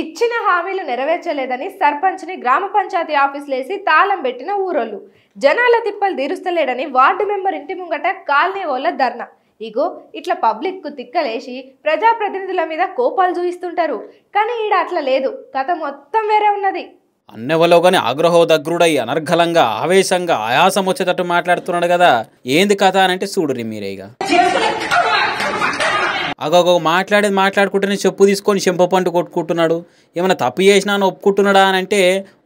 ఇచ్చిన హామీలు నెరవేర్చలేదని సర్పంచ్ని గ్రామ పంచాయతీ లేసి తాళం పెట్టిన ఊరోళ్ళు జనాల తిప్పలు తీరుస్తలేడని వార్డు మెంబర్ ఇంటి ముంగట కాలనీ వాళ్ళ ధర్నా ఇగో ఇట్లా పబ్లిక్కు తిక్కలేసి ప్రజాప్రతినిధుల మీద కోపాలు చూపిస్తుంటారు కానీ ఈడ అట్లా లేదు కథ మొత్తం వేరే ఉన్నది అన్నెవలో కానీ ఆగ్రహోదగ్రుడై అనర్ఘలంగా ఆవేశంగా ఆయాసం వచ్చేటట్టు మాట్లాడుతున్నాడు కదా ఏంది కథ అనంటే చూడురి మీరేగా అగొక మాట్లాడేది మాట్లాడుకుంటేనే చెప్పు తీసుకొని చెంప కొట్టుకుంటున్నాడు ఏమైనా తప్పు చేసినా అని ఒప్పుకుంటున్నాడా అని అంటే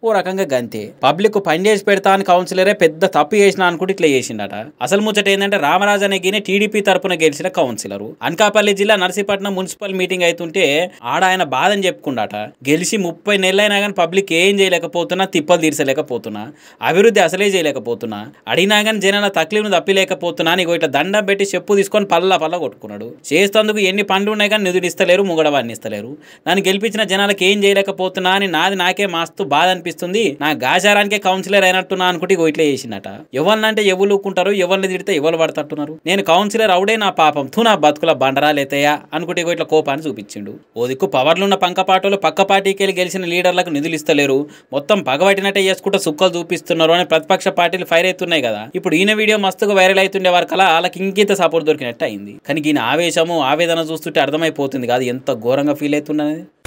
ఓ రకంగా గంతే పబ్లిక్ పని చేసి పెడతా అని కౌన్సిలరే పెద్ద తప్పు చేసిన అనుకుంటే ఇట్లా చేసిండట అసలు ముచ్చట ఏంటంటే రామరాజు అనే గిని టీడీపీ తరపున గెలిచిన కౌన్సిలర్ అనకాపల్లి జిల్లా నర్సీపట్నం మున్సిపల్ మీటింగ్ అవుతుంటే ఆడ ఆయన బాధ అని చెప్పుకుండాట గెలిచి ముప్పై నెలలైనా కానీ పబ్లిక్ ఏం చేయలేకపోతున్నా తిప్పలు తీర్చలేకపోతున్నా అభివృద్ధి అసలే చేయలేకపోతున్నా అడిగినా కానీ జనాల తక్లీను తప్పిలేకపోతున్నా నీకు ఇట్లా దండం పెట్టి చెప్పు తీసుకొని పల్లా పల్ల కొట్టుకున్నాడు చేస్తందుకు ఎన్ని పండ్లు ఉన్నాయి కానీ నిధులు ఇస్తలేరు ముగడవాన్ని ఇస్తలేరు నన్ను గెలిపించిన జనాలకు ఏం చేయలేకపోతున్నా అని నాది నాకే మాస్తు బాధ అనిపిస్తుంది అనిపిస్తుంది నా గాజారానికి కౌన్సిలర్ అయినట్టున్నా అనుకుంటే ఇట్లా చేసిందట ఎవరినంటే ఎవరుకుంటారు ఎవరిని తిడితే ఎవరు పడతట్టున్నారు నేను కౌన్సిలర్ అవుడే నా పాపం తూ నా బతుకుల బండరాలేతయా అనుకుంటే ఇట్లా కోపాన్ని చూపించిండు ఓ దిక్కు పవర్లున్న పాటలు పక్క పార్టీకి వెళ్ళి గెలిచిన లీడర్లకు నిధులు ఇస్తలేరు మొత్తం పగబట్టినట్టే చేసుకుంటూ సుక్కలు చూపిస్తున్నారు అని ప్రతిపక్ష పార్టీలు ఫైర్ అవుతున్నాయి కదా ఇప్పుడు ఈయన వీడియో మస్తుగా వైరల్ అవుతుండే వారి కల వాళ్ళకి ఇంకింత సపోర్ట్ దొరికినట్టు అయింది కానీ ఈయన ఆవేశము ఆవేదన చూస్తుంటే అర్థమైపోతుంది కాదు ఎంత ఘోరంగా ఫీల్ అవుతున్నది